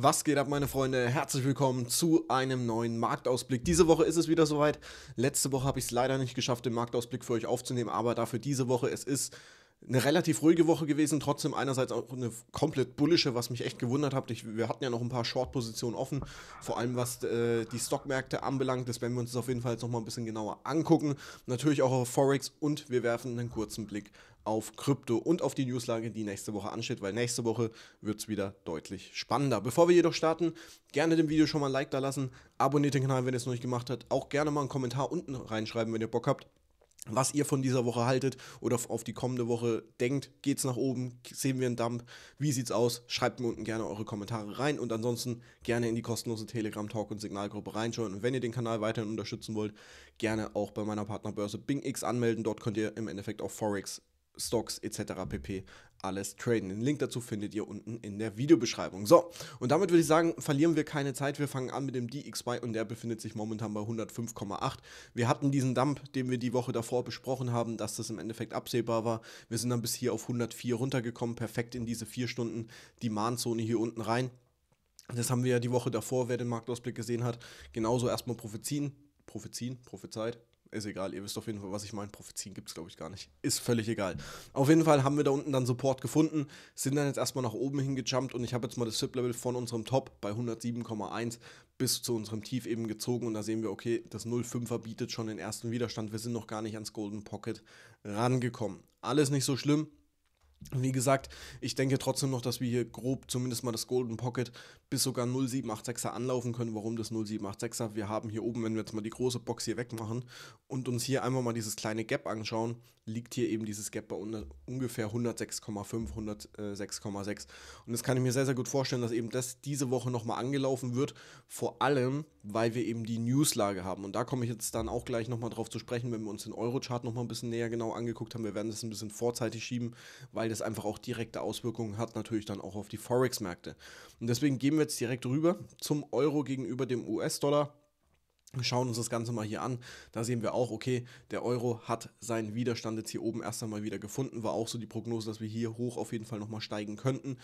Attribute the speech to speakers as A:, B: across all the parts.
A: Was geht ab, meine Freunde? Herzlich willkommen zu einem neuen Marktausblick. Diese Woche ist es wieder soweit. Letzte Woche habe ich es leider nicht geschafft, den Marktausblick für euch aufzunehmen, aber dafür diese Woche. Es ist eine relativ ruhige Woche gewesen, trotzdem einerseits auch eine komplett bullische, was mich echt gewundert hat. Ich, wir hatten ja noch ein paar Short-Positionen offen, vor allem was äh, die Stockmärkte anbelangt. Das werden wir uns auf jeden Fall jetzt nochmal ein bisschen genauer angucken. Natürlich auch auf Forex und wir werfen einen kurzen Blick auf Krypto und auf die Newslage, die nächste Woche ansteht, weil nächste Woche wird es wieder deutlich spannender. Bevor wir jedoch starten, gerne dem Video schon mal ein Like da lassen, abonniert den Kanal, wenn ihr es noch nicht gemacht habt, auch gerne mal einen Kommentar unten reinschreiben, wenn ihr Bock habt was ihr von dieser Woche haltet oder auf die kommende Woche denkt. geht es nach oben? Sehen wir einen Dump? Wie sieht's aus? Schreibt mir unten gerne eure Kommentare rein und ansonsten gerne in die kostenlose Telegram Talk und Signalgruppe reinschauen. Und wenn ihr den Kanal weiterhin unterstützen wollt, gerne auch bei meiner Partnerbörse BingX anmelden. Dort könnt ihr im Endeffekt auch Forex Stocks etc. pp. alles traden. Den Link dazu findet ihr unten in der Videobeschreibung. So, und damit würde ich sagen, verlieren wir keine Zeit. Wir fangen an mit dem DXY und der befindet sich momentan bei 105,8. Wir hatten diesen Dump, den wir die Woche davor besprochen haben, dass das im Endeffekt absehbar war. Wir sind dann bis hier auf 104 runtergekommen, perfekt in diese 4 Stunden die Mahnzone hier unten rein. Das haben wir ja die Woche davor, wer den Marktausblick gesehen hat, genauso erstmal prophezeien, prophezeien, prophezeit, ist egal, ihr wisst auf jeden Fall, was ich meine. Prophezien gibt es, glaube ich, gar nicht. Ist völlig egal. Auf jeden Fall haben wir da unten dann Support gefunden, sind dann jetzt erstmal nach oben hingejumpt und ich habe jetzt mal das SIP-Level von unserem Top bei 107,1 bis zu unserem Tief eben gezogen und da sehen wir, okay, das 0,5er bietet schon den ersten Widerstand. Wir sind noch gar nicht ans Golden Pocket rangekommen. Alles nicht so schlimm. Wie gesagt, ich denke trotzdem noch, dass wir hier grob zumindest mal das Golden Pocket bis sogar 0786er anlaufen können. Warum das 0786er? Wir haben hier oben, wenn wir jetzt mal die große Box hier wegmachen und uns hier einmal mal dieses kleine Gap anschauen, liegt hier eben dieses Gap bei ungefähr 106,5, 106,6. Und das kann ich mir sehr, sehr gut vorstellen, dass eben das diese Woche nochmal angelaufen wird. Vor allem, weil wir eben die Newslage haben. Und da komme ich jetzt dann auch gleich nochmal drauf zu sprechen, wenn wir uns den Eurochart nochmal ein bisschen näher genau angeguckt haben. Wir werden das ein bisschen vorzeitig schieben, weil weil das einfach auch direkte Auswirkungen hat, natürlich dann auch auf die Forex-Märkte. Und deswegen gehen wir jetzt direkt rüber zum Euro gegenüber dem US-Dollar. Wir schauen uns das Ganze mal hier an. Da sehen wir auch, okay, der Euro hat seinen Widerstand jetzt hier oben erst einmal wieder gefunden. War auch so die Prognose, dass wir hier hoch auf jeden Fall nochmal steigen könnten.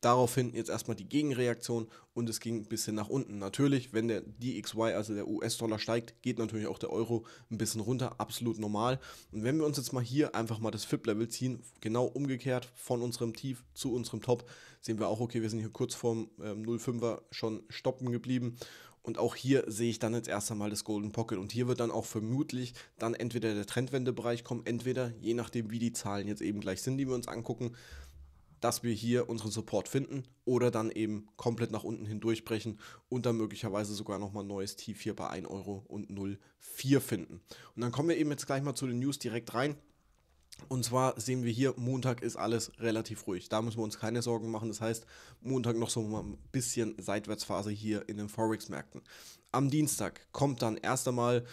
A: Daraufhin jetzt erstmal die Gegenreaktion und es ging ein bisschen nach unten. Natürlich, wenn der DXY, also der US-Dollar steigt, geht natürlich auch der Euro ein bisschen runter, absolut normal. Und wenn wir uns jetzt mal hier einfach mal das FIP-Level ziehen, genau umgekehrt von unserem Tief zu unserem Top, sehen wir auch, okay, wir sind hier kurz vorm ähm, 0,5er schon stoppen geblieben. Und auch hier sehe ich dann jetzt erst einmal das Golden Pocket. Und hier wird dann auch vermutlich dann entweder der Trendwendebereich kommen, entweder je nachdem, wie die Zahlen jetzt eben gleich sind, die wir uns angucken, dass wir hier unseren Support finden oder dann eben komplett nach unten hindurchbrechen und dann möglicherweise sogar nochmal ein neues Tief hier bei 1,04 Euro finden. Und dann kommen wir eben jetzt gleich mal zu den News direkt rein. Und zwar sehen wir hier, Montag ist alles relativ ruhig. Da müssen wir uns keine Sorgen machen. Das heißt, Montag noch so ein bisschen Seitwärtsphase hier in den Forex-Märkten. Am Dienstag kommt dann erst einmal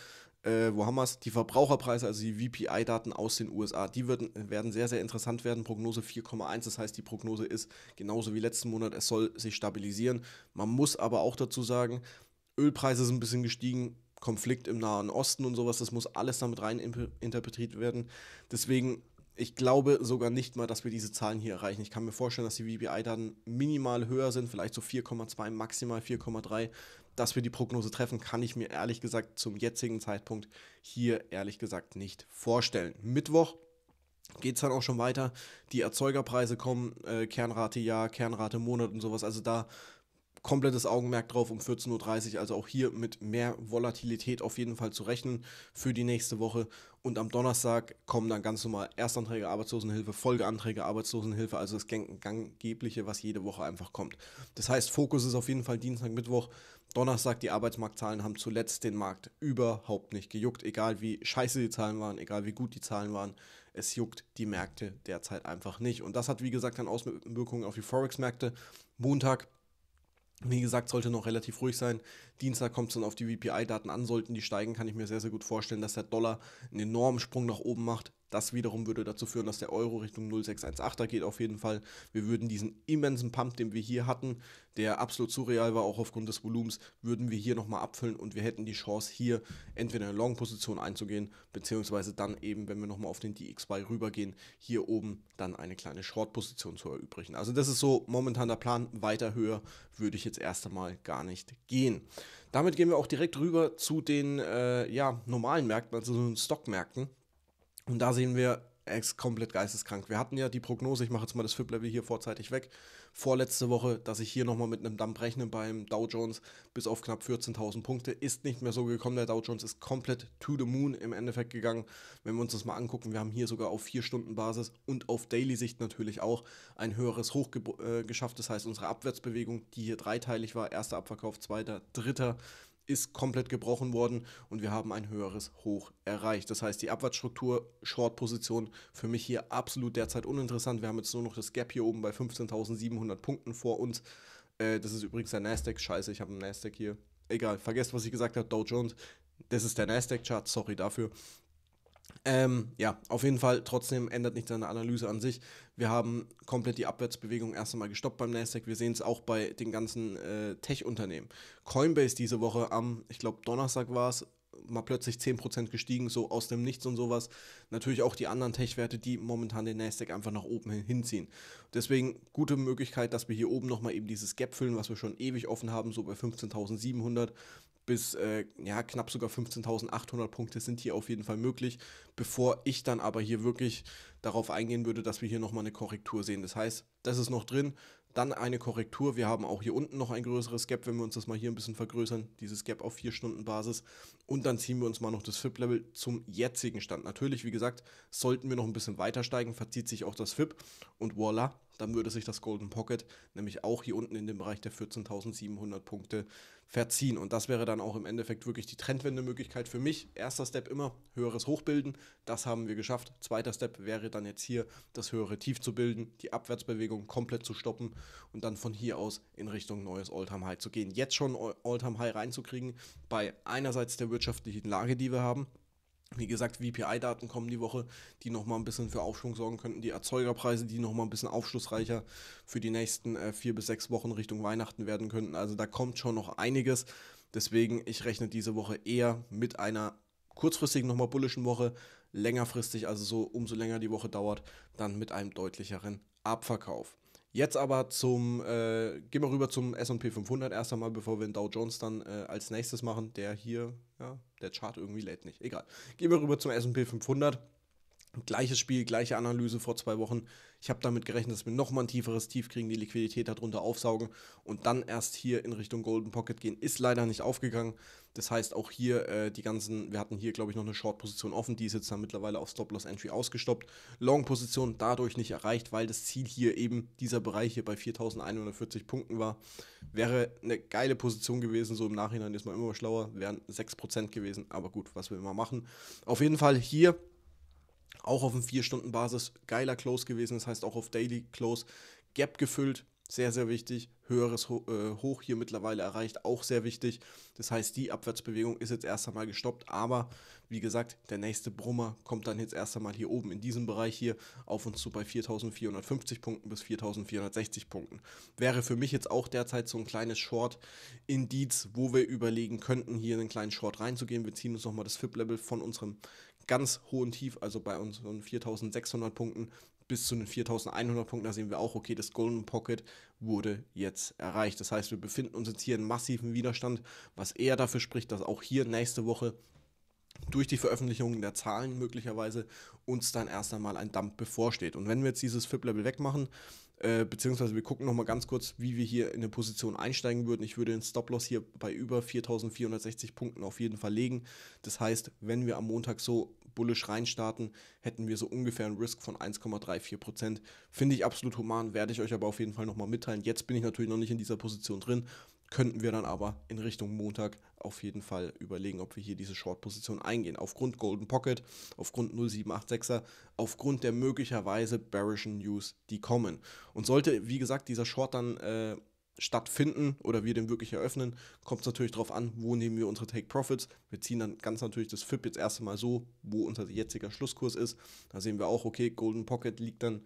A: äh, wo haben wir es? Die Verbraucherpreise, also die VPI-Daten aus den USA, die würden, werden sehr, sehr interessant werden. Prognose 4,1, das heißt, die Prognose ist genauso wie letzten Monat, es soll sich stabilisieren. Man muss aber auch dazu sagen, Ölpreise sind ein bisschen gestiegen, Konflikt im Nahen Osten und sowas, das muss alles damit rein interpretiert werden. Deswegen, ich glaube sogar nicht mal, dass wir diese Zahlen hier erreichen. Ich kann mir vorstellen, dass die VPI-Daten minimal höher sind, vielleicht so 4,2, maximal 4,3 dass wir die Prognose treffen, kann ich mir ehrlich gesagt zum jetzigen Zeitpunkt hier ehrlich gesagt nicht vorstellen. Mittwoch geht es dann auch schon weiter. Die Erzeugerpreise kommen, äh, Kernrate Jahr, Kernrate Monat und sowas. Also da komplettes Augenmerk drauf um 14.30 Uhr. Also auch hier mit mehr Volatilität auf jeden Fall zu rechnen für die nächste Woche. Und am Donnerstag kommen dann ganz normal Erstanträge Arbeitslosenhilfe, Folgeanträge Arbeitslosenhilfe, also das Gang Ganggebliche, was jede Woche einfach kommt. Das heißt, Fokus ist auf jeden Fall Dienstag, Mittwoch Donnerstag, die Arbeitsmarktzahlen haben zuletzt den Markt überhaupt nicht gejuckt. Egal wie scheiße die Zahlen waren, egal wie gut die Zahlen waren, es juckt die Märkte derzeit einfach nicht. Und das hat, wie gesagt, dann Auswirkungen auf die Forex-Märkte. Montag wie gesagt, sollte noch relativ ruhig sein. Dienstag kommt es dann auf die VPI-Daten an. Sollten die steigen, kann ich mir sehr, sehr gut vorstellen, dass der Dollar einen enormen Sprung nach oben macht. Das wiederum würde dazu führen, dass der Euro Richtung 0,618er geht auf jeden Fall. Wir würden diesen immensen Pump, den wir hier hatten, der absolut surreal war, auch aufgrund des Volumens, würden wir hier nochmal abfüllen und wir hätten die Chance, hier entweder eine Long-Position einzugehen, beziehungsweise dann eben, wenn wir nochmal auf den DXY rübergehen, hier oben dann eine kleine Short-Position zu erübrigen. Also das ist so momentan der Plan. Weiter höher würde ich jetzt erst einmal gar nicht gehen. Damit gehen wir auch direkt rüber zu den äh, ja, normalen Märkten, also den Stockmärkten. Und da sehen wir, er ist komplett geisteskrank. Wir hatten ja die Prognose, ich mache jetzt mal das FIP-Level hier vorzeitig weg, vorletzte Woche, dass ich hier nochmal mit einem Dump rechne beim Dow Jones bis auf knapp 14.000 Punkte. Ist nicht mehr so gekommen. Der Dow Jones ist komplett to the moon im Endeffekt gegangen. Wenn wir uns das mal angucken, wir haben hier sogar auf 4-Stunden-Basis und auf Daily-Sicht natürlich auch ein höheres Hoch äh, geschafft. Das heißt, unsere Abwärtsbewegung, die hier dreiteilig war, erster Abverkauf, zweiter, dritter, ist komplett gebrochen worden und wir haben ein höheres Hoch erreicht. Das heißt, die Abwärtsstruktur, Short-Position für mich hier absolut derzeit uninteressant. Wir haben jetzt nur noch das Gap hier oben bei 15.700 Punkten vor uns. Äh, das ist übrigens der Nasdaq. Scheiße, ich habe einen Nasdaq hier. Egal, vergesst, was ich gesagt habe. Dow Jones, das ist der Nasdaq-Chart. Sorry dafür. Ähm, ja, auf jeden Fall, trotzdem ändert nichts an der Analyse an sich. Wir haben komplett die Abwärtsbewegung erst einmal gestoppt beim Nasdaq. Wir sehen es auch bei den ganzen äh, Tech-Unternehmen. Coinbase diese Woche am, ich glaube, Donnerstag war es, mal plötzlich 10% gestiegen, so aus dem Nichts und sowas. Natürlich auch die anderen Tech-Werte, die momentan den Nasdaq einfach nach oben hin hinziehen. Deswegen gute Möglichkeit, dass wir hier oben nochmal eben dieses Gap füllen, was wir schon ewig offen haben, so bei 15.700 bis äh, ja, knapp sogar 15.800 Punkte sind hier auf jeden Fall möglich, bevor ich dann aber hier wirklich darauf eingehen würde, dass wir hier nochmal eine Korrektur sehen. Das heißt, das ist noch drin, dann eine Korrektur. Wir haben auch hier unten noch ein größeres Gap, wenn wir uns das mal hier ein bisschen vergrößern, dieses Gap auf 4-Stunden-Basis. Und dann ziehen wir uns mal noch das FIP-Level zum jetzigen Stand. Natürlich, wie gesagt, sollten wir noch ein bisschen weiter steigen, verzieht sich auch das FIP und voilà, dann würde sich das Golden Pocket nämlich auch hier unten in dem Bereich der 14.700 Punkte verziehen. Und das wäre dann auch im Endeffekt wirklich die Trendwendemöglichkeit für mich. Erster Step immer höheres Hochbilden, das haben wir geschafft. Zweiter Step wäre dann jetzt hier das höhere Tief zu bilden, die Abwärtsbewegung komplett zu stoppen und dann von hier aus in Richtung neues time High zu gehen. Jetzt schon time High reinzukriegen bei einerseits der wirtschaftlichen Lage, die wir haben wie gesagt, VPI-Daten kommen die Woche, die nochmal ein bisschen für Aufschwung sorgen könnten. Die Erzeugerpreise, die nochmal ein bisschen aufschlussreicher für die nächsten äh, vier bis sechs Wochen Richtung Weihnachten werden könnten. Also da kommt schon noch einiges. Deswegen, ich rechne diese Woche eher mit einer kurzfristigen nochmal bullischen Woche, längerfristig, also so umso länger die Woche dauert, dann mit einem deutlicheren Abverkauf. Jetzt aber zum, äh, gehen wir rüber zum SP 500 erst einmal, bevor wir den Dow Jones dann äh, als nächstes machen. Der hier, ja, der Chart irgendwie lädt nicht. Egal. Gehen wir rüber zum SP 500. Gleiches Spiel, gleiche Analyse vor zwei Wochen. Ich habe damit gerechnet, dass wir nochmal ein tieferes Tief kriegen, die Liquidität darunter aufsaugen und dann erst hier in Richtung Golden Pocket gehen. Ist leider nicht aufgegangen. Das heißt, auch hier äh, die ganzen, wir hatten hier, glaube ich, noch eine Short-Position offen. Die ist jetzt dann mittlerweile auf Stop-Loss-Entry ausgestoppt. Long-Position dadurch nicht erreicht, weil das Ziel hier eben dieser Bereich hier bei 4140 Punkten war. Wäre eine geile Position gewesen. So im Nachhinein ist man immer schlauer. Wären 6% gewesen. Aber gut, was wir immer machen? Auf jeden Fall hier auch auf einem 4-Stunden-Basis geiler Close gewesen, das heißt auch auf Daily Close Gap gefüllt, sehr, sehr wichtig. Höheres Ho äh, Hoch hier mittlerweile erreicht, auch sehr wichtig. Das heißt, die Abwärtsbewegung ist jetzt erst einmal gestoppt, aber wie gesagt, der nächste Brummer kommt dann jetzt erst einmal hier oben in diesem Bereich hier auf uns zu bei 4450 Punkten bis 4460 Punkten. Wäre für mich jetzt auch derzeit so ein kleines Short-Indiz, wo wir überlegen könnten, hier einen kleinen Short reinzugehen. Wir ziehen uns nochmal das FIP-Level von unserem ganz hohen Tief, also bei unseren 4600 Punkten bis zu den 4100 Punkten, da sehen wir auch, okay, das Golden Pocket wurde jetzt erreicht. Das heißt, wir befinden uns jetzt hier in massivem Widerstand, was eher dafür spricht, dass auch hier nächste Woche durch die Veröffentlichung der Zahlen möglicherweise uns dann erst einmal ein Dump bevorsteht. Und wenn wir jetzt dieses FIP-Level wegmachen, äh, beziehungsweise wir gucken nochmal ganz kurz, wie wir hier in eine Position einsteigen würden. Ich würde den Stop-Loss hier bei über 4460 Punkten auf jeden Fall legen. Das heißt, wenn wir am Montag so bullisch reinstarten, hätten wir so ungefähr einen Risk von 1,34%. Finde ich absolut human, werde ich euch aber auf jeden Fall nochmal mitteilen. Jetzt bin ich natürlich noch nicht in dieser Position drin, könnten wir dann aber in Richtung Montag auf jeden Fall überlegen, ob wir hier diese Short-Position eingehen. Aufgrund Golden Pocket, aufgrund 0786er, aufgrund der möglicherweise bearischen News, die kommen. Und sollte, wie gesagt, dieser Short dann äh, stattfinden oder wir den wirklich eröffnen, kommt es natürlich darauf an, wo nehmen wir unsere Take Profits. Wir ziehen dann ganz natürlich das FIP jetzt erst einmal so, wo unser jetziger Schlusskurs ist. Da sehen wir auch, okay, Golden Pocket liegt dann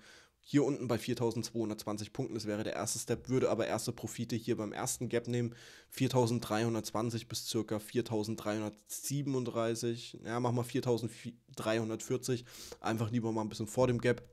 A: hier unten bei 4220 Punkten. Das wäre der erste Step, würde aber erste Profite hier beim ersten Gap nehmen. 4320 bis circa 4337. Ja, mach mal 4340. Einfach lieber mal ein bisschen vor dem Gap.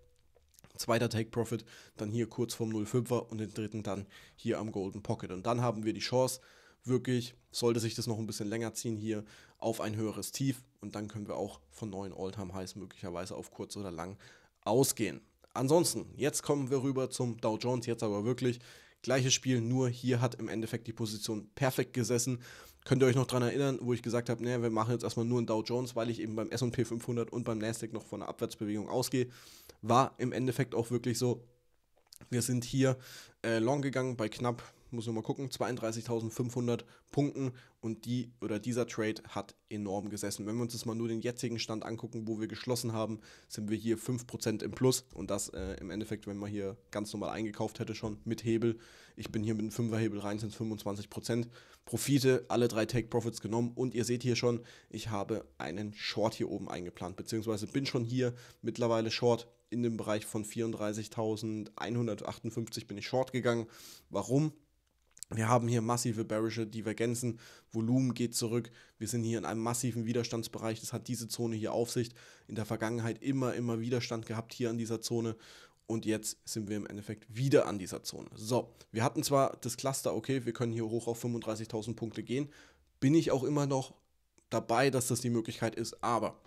A: Zweiter Take Profit, dann hier kurz vorm 05er und den dritten dann hier am Golden Pocket. Und dann haben wir die Chance, wirklich, sollte sich das noch ein bisschen länger ziehen hier, auf ein höheres Tief. Und dann können wir auch von neuen All-Time-Highs möglicherweise auf kurz oder lang ausgehen. Ansonsten, jetzt kommen wir rüber zum Dow Jones, jetzt aber wirklich gleiches Spiel, nur hier hat im Endeffekt die Position perfekt gesessen. Könnt ihr euch noch daran erinnern, wo ich gesagt habe, naja, wir machen jetzt erstmal nur einen Dow Jones, weil ich eben beim SP 500 und beim Nasdaq noch von einer Abwärtsbewegung ausgehe. War im Endeffekt auch wirklich so. Wir sind hier äh, long gegangen bei knapp muss man mal gucken, 32.500 Punkten und die oder dieser Trade hat enorm gesessen. Wenn wir uns das mal nur den jetzigen Stand angucken, wo wir geschlossen haben, sind wir hier 5% im Plus und das äh, im Endeffekt, wenn man hier ganz normal eingekauft hätte schon mit Hebel. Ich bin hier mit einem Hebel rein, sind es 25%. Profite, alle drei Take Profits genommen und ihr seht hier schon, ich habe einen Short hier oben eingeplant, beziehungsweise bin schon hier mittlerweile Short in dem Bereich von 34.158 bin ich Short gegangen. Warum? Wir haben hier massive bearische Divergenzen, Volumen geht zurück, wir sind hier in einem massiven Widerstandsbereich, das hat diese Zone hier Aufsicht, in der Vergangenheit immer, immer Widerstand gehabt hier an dieser Zone und jetzt sind wir im Endeffekt wieder an dieser Zone. So, wir hatten zwar das Cluster, okay, wir können hier hoch auf 35.000 Punkte gehen, bin ich auch immer noch dabei, dass das die Möglichkeit ist, aber,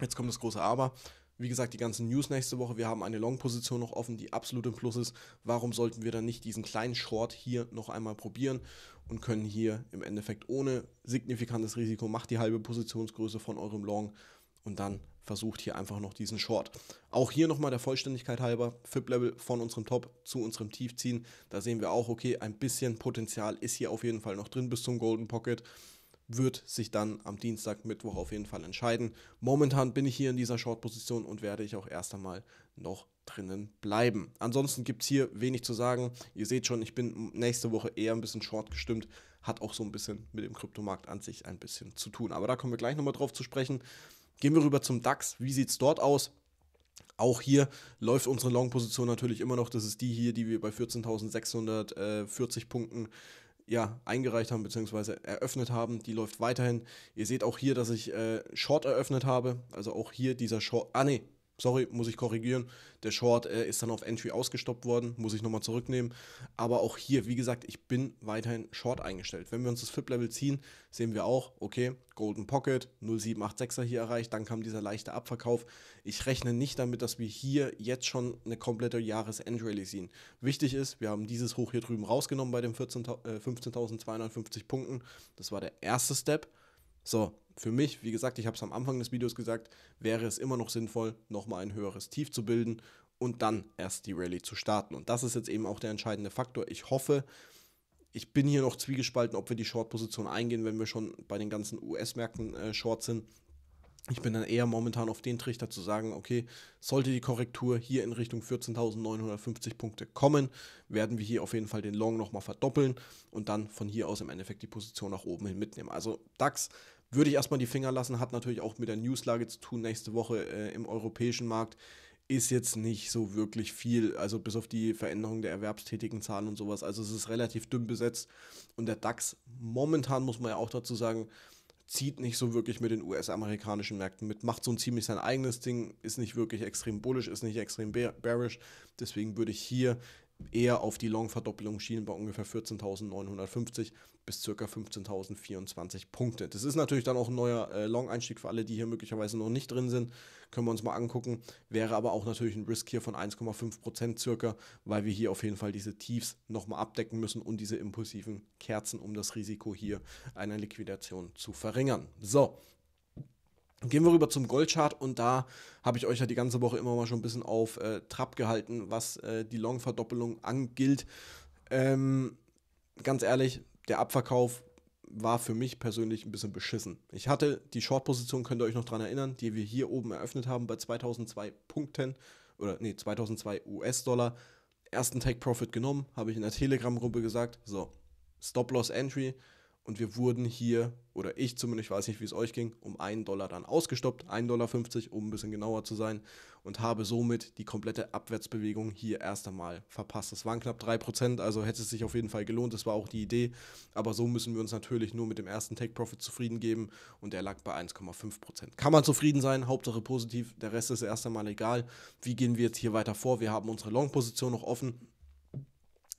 A: jetzt kommt das große Aber, wie gesagt, die ganzen News nächste Woche. Wir haben eine Long-Position noch offen, die absolut im Plus ist. Warum sollten wir dann nicht diesen kleinen Short hier noch einmal probieren und können hier im Endeffekt ohne signifikantes Risiko, macht die halbe Positionsgröße von eurem Long und dann versucht hier einfach noch diesen Short. Auch hier nochmal der Vollständigkeit halber, FIP-Level von unserem Top zu unserem Tief ziehen. Da sehen wir auch, okay, ein bisschen Potenzial ist hier auf jeden Fall noch drin bis zum Golden Pocket wird sich dann am Dienstag, Mittwoch auf jeden Fall entscheiden. Momentan bin ich hier in dieser Short-Position und werde ich auch erst einmal noch drinnen bleiben. Ansonsten gibt es hier wenig zu sagen. Ihr seht schon, ich bin nächste Woche eher ein bisschen short gestimmt. Hat auch so ein bisschen mit dem Kryptomarkt an sich ein bisschen zu tun. Aber da kommen wir gleich nochmal drauf zu sprechen. Gehen wir rüber zum DAX. Wie sieht es dort aus? Auch hier läuft unsere Long-Position natürlich immer noch. Das ist die hier, die wir bei 14.640 Punkten ja, eingereicht haben bzw. eröffnet haben. Die läuft weiterhin. Ihr seht auch hier, dass ich äh, Short eröffnet habe. Also auch hier dieser Short. Ah, nee, sorry, muss ich korrigieren. Der Short äh, ist dann auf Entry ausgestoppt worden, muss ich nochmal zurücknehmen. Aber auch hier, wie gesagt, ich bin weiterhin Short eingestellt. Wenn wir uns das FIP-Level ziehen, sehen wir auch, okay, Golden Pocket, 0786er hier erreicht, dann kam dieser leichte Abverkauf. Ich rechne nicht damit, dass wir hier jetzt schon eine komplette Jahresendrally sehen. Wichtig ist, wir haben dieses Hoch hier drüben rausgenommen bei den 14, äh, 15.250 Punkten. Das war der erste Step. So, für mich, wie gesagt, ich habe es am Anfang des Videos gesagt, wäre es immer noch sinnvoll, nochmal ein höheres Tief zu bilden und dann erst die Rallye zu starten. Und das ist jetzt eben auch der entscheidende Faktor. Ich hoffe, ich bin hier noch zwiegespalten, ob wir die Short-Position eingehen, wenn wir schon bei den ganzen US-Märkten äh, Short sind ich bin dann eher momentan auf den Trichter zu sagen, okay, sollte die Korrektur hier in Richtung 14.950 Punkte kommen, werden wir hier auf jeden Fall den Long nochmal verdoppeln und dann von hier aus im Endeffekt die Position nach oben hin mitnehmen. Also DAX würde ich erstmal die Finger lassen, hat natürlich auch mit der Newslage zu tun nächste Woche äh, im europäischen Markt. Ist jetzt nicht so wirklich viel, also bis auf die Veränderung der erwerbstätigen Zahlen und sowas. Also es ist relativ dünn besetzt. Und der DAX momentan muss man ja auch dazu sagen, zieht nicht so wirklich mit den US-amerikanischen Märkten mit, macht so ein ziemlich sein eigenes Ding, ist nicht wirklich extrem bullish, ist nicht extrem bearish. Deswegen würde ich hier eher auf die Long-Verdoppelung schielen bei ungefähr 14.950 bis ca. 15.024 Punkte. Das ist natürlich dann auch ein neuer äh, Long-Einstieg für alle, die hier möglicherweise noch nicht drin sind. Können wir uns mal angucken. Wäre aber auch natürlich ein Risk hier von 1,5% circa, weil wir hier auf jeden Fall diese Tiefs nochmal abdecken müssen und diese impulsiven Kerzen, um das Risiko hier einer Liquidation zu verringern. So, Gehen wir rüber zum Goldchart und da habe ich euch ja die ganze Woche immer mal schon ein bisschen auf äh, Trab gehalten, was äh, die Long-Verdoppelung angilt. Ähm, ganz ehrlich, der Abverkauf war für mich persönlich ein bisschen beschissen. Ich hatte die Short-Position, könnt ihr euch noch daran erinnern, die wir hier oben eröffnet haben bei 2002 Punkten oder nee, 2002 US-Dollar. Ersten Take-Profit genommen, habe ich in der Telegram-Gruppe gesagt, so, Stop-Loss-Entry, und wir wurden hier, oder ich zumindest, ich weiß nicht, wie es euch ging, um einen Dollar dann ausgestoppt, 1,50 Dollar, um ein bisschen genauer zu sein, und habe somit die komplette Abwärtsbewegung hier erst einmal verpasst. Das waren knapp 3%, also hätte es sich auf jeden Fall gelohnt, das war auch die Idee, aber so müssen wir uns natürlich nur mit dem ersten Take-Profit zufrieden geben und der lag bei 1,5%. Kann man zufrieden sein, Hauptsache positiv, der Rest ist erst einmal egal. Wie gehen wir jetzt hier weiter vor? Wir haben unsere Long-Position noch offen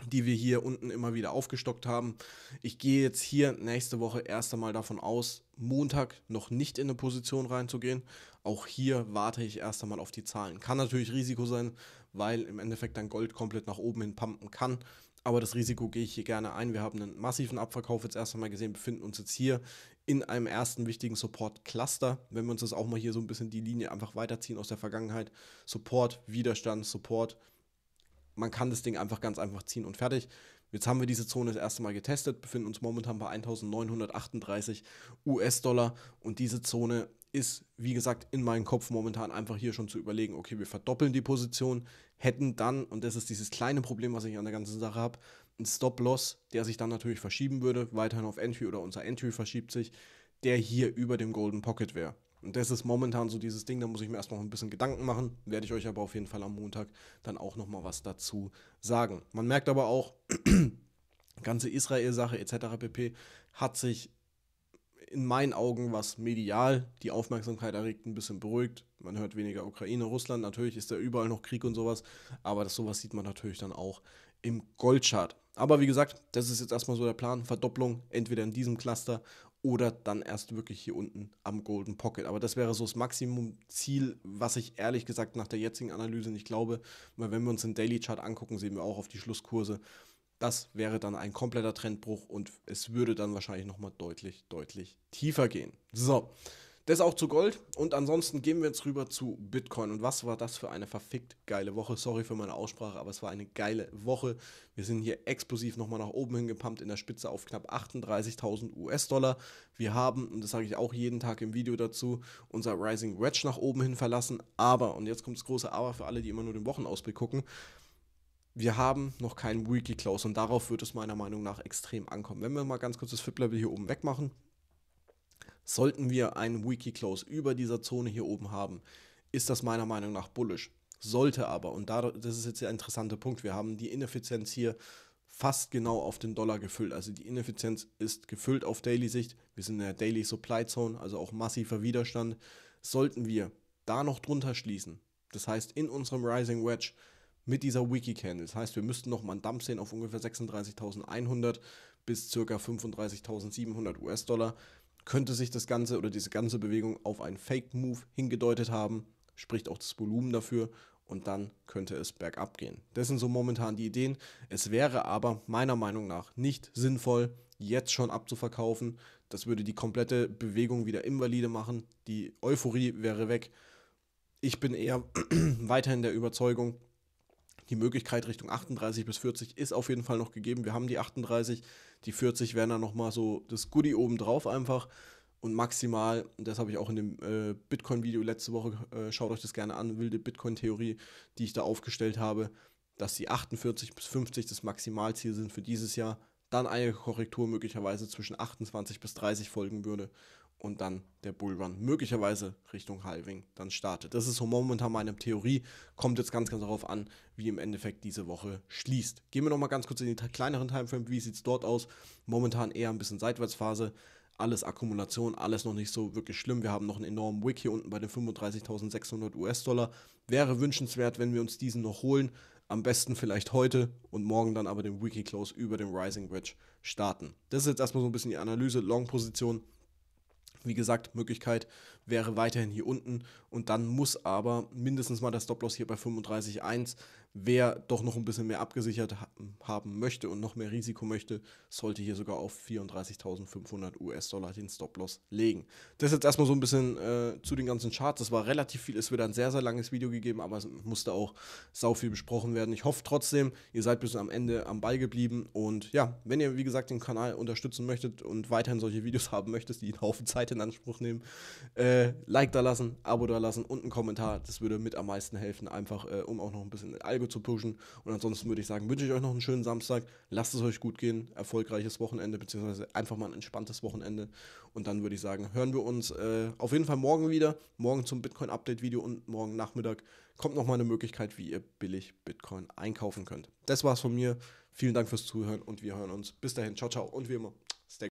A: die wir hier unten immer wieder aufgestockt haben. Ich gehe jetzt hier nächste Woche erst einmal davon aus, Montag noch nicht in eine Position reinzugehen. Auch hier warte ich erst einmal auf die Zahlen. Kann natürlich Risiko sein, weil im Endeffekt dann Gold komplett nach oben hin pumpen kann. Aber das Risiko gehe ich hier gerne ein. Wir haben einen massiven Abverkauf jetzt erst einmal gesehen, befinden uns jetzt hier in einem ersten wichtigen Support-Cluster. Wenn wir uns das auch mal hier so ein bisschen die Linie einfach weiterziehen aus der Vergangenheit. Support, Widerstand, Support, man kann das Ding einfach ganz einfach ziehen und fertig. Jetzt haben wir diese Zone das erste Mal getestet, befinden uns momentan bei 1938 US-Dollar und diese Zone ist, wie gesagt, in meinem Kopf momentan einfach hier schon zu überlegen, okay, wir verdoppeln die Position, hätten dann, und das ist dieses kleine Problem, was ich an der ganzen Sache habe, einen Stop-Loss, der sich dann natürlich verschieben würde, weiterhin auf Entry oder unser Entry verschiebt sich, der hier über dem Golden Pocket wäre. Und das ist momentan so dieses Ding, da muss ich mir erstmal ein bisschen Gedanken machen, werde ich euch aber auf jeden Fall am Montag dann auch nochmal was dazu sagen. Man merkt aber auch, ganze Israel-Sache etc. pp. hat sich in meinen Augen, was medial die Aufmerksamkeit erregt, ein bisschen beruhigt. Man hört weniger Ukraine, Russland, natürlich ist da überall noch Krieg und sowas, aber das sowas sieht man natürlich dann auch im Goldchart. Aber wie gesagt, das ist jetzt erstmal so der Plan, Verdopplung entweder in diesem Cluster oder dann erst wirklich hier unten am Golden Pocket. Aber das wäre so das Maximum-Ziel, was ich ehrlich gesagt nach der jetzigen Analyse nicht glaube. Weil wenn wir uns den Daily Chart angucken, sehen wir auch auf die Schlusskurse. Das wäre dann ein kompletter Trendbruch und es würde dann wahrscheinlich nochmal deutlich, deutlich tiefer gehen. So, das auch zu Gold. Und ansonsten gehen wir jetzt rüber zu Bitcoin. Und was war das für eine verfickt geile Woche? Sorry für meine Aussprache, aber es war eine geile Woche. Wir sind hier explosiv nochmal nach oben hingepumpt in der Spitze auf knapp 38.000 US-Dollar. Wir haben, und das sage ich auch jeden Tag im Video dazu, unser Rising Wedge nach oben hin verlassen. Aber, und jetzt kommt das große Aber für alle, die immer nur den Wochenausblick gucken, wir haben noch keinen Weekly Close und darauf wird es meiner Meinung nach extrem ankommen. Wenn wir mal ganz kurz das FIP-Level hier oben wegmachen, Sollten wir einen Wiki-Close über dieser Zone hier oben haben, ist das meiner Meinung nach bullisch. Sollte aber, und das ist jetzt der interessante Punkt, wir haben die Ineffizienz hier fast genau auf den Dollar gefüllt. Also die Ineffizienz ist gefüllt auf Daily-Sicht. Wir sind in der Daily Supply Zone, also auch massiver Widerstand. Sollten wir da noch drunter schließen, das heißt in unserem Rising Wedge mit dieser Wiki Candle, das heißt wir müssten nochmal einen Dump sehen auf ungefähr 36.100 bis ca. 35.700 US-Dollar, könnte sich das Ganze oder diese ganze Bewegung auf einen Fake-Move hingedeutet haben, spricht auch das Volumen dafür und dann könnte es bergab gehen. Das sind so momentan die Ideen. Es wäre aber meiner Meinung nach nicht sinnvoll, jetzt schon abzuverkaufen. Das würde die komplette Bewegung wieder invalide machen. Die Euphorie wäre weg. Ich bin eher weiterhin der Überzeugung, die Möglichkeit Richtung 38 bis 40 ist auf jeden Fall noch gegeben. Wir haben die 38, die 40 wären dann nochmal so das Goodie obendrauf einfach. Und maximal, das habe ich auch in dem äh, Bitcoin-Video letzte Woche, äh, schaut euch das gerne an, wilde Bitcoin-Theorie, die ich da aufgestellt habe, dass die 48 bis 50 das Maximalziel sind für dieses Jahr. Dann eine Korrektur möglicherweise zwischen 28 bis 30 folgen würde und dann der Bullrun, möglicherweise Richtung Halving dann startet. Das ist so momentan meine Theorie, kommt jetzt ganz, ganz darauf an, wie im Endeffekt diese Woche schließt. Gehen wir nochmal ganz kurz in die kleineren Timeframe, wie sieht es dort aus? Momentan eher ein bisschen Seitwärtsphase, alles Akkumulation, alles noch nicht so wirklich schlimm. Wir haben noch einen enormen Wick hier unten bei den 35.600 US-Dollar. Wäre wünschenswert, wenn wir uns diesen noch holen. Am besten vielleicht heute und morgen dann aber den Wiki Close über den Rising Wedge starten. Das ist jetzt erstmal so ein bisschen die Analyse, Long-Position wie gesagt, Möglichkeit wäre weiterhin hier unten und dann muss aber mindestens mal der Stop-Loss hier bei 35,1 Wer doch noch ein bisschen mehr abgesichert haben möchte und noch mehr Risiko möchte, sollte hier sogar auf 34.500 US-Dollar den Stop-Loss legen. Das jetzt erstmal so ein bisschen äh, zu den ganzen Charts. Das war relativ viel, es wird ein sehr, sehr langes Video gegeben, aber es musste auch sau viel besprochen werden. Ich hoffe trotzdem, ihr seid bis am Ende am Ball geblieben und ja, wenn ihr wie gesagt den Kanal unterstützen möchtet und weiterhin solche Videos haben möchtet, die einen Haufen Zeit in Anspruch nehmen, äh, Like da lassen, Abo da lassen und einen Kommentar. Das würde mit am meisten helfen, einfach äh, um auch noch ein bisschen allgemein Ego zu pushen. Und ansonsten würde ich sagen, wünsche ich euch noch einen schönen Samstag. Lasst es euch gut gehen. Erfolgreiches Wochenende, beziehungsweise einfach mal ein entspanntes Wochenende. Und dann würde ich sagen, hören wir uns äh, auf jeden Fall morgen wieder. Morgen zum Bitcoin-Update-Video und morgen Nachmittag kommt nochmal eine Möglichkeit, wie ihr billig Bitcoin einkaufen könnt. Das war's von mir. Vielen Dank fürs Zuhören und wir hören uns. Bis dahin. Ciao, ciao. Und wie immer, stay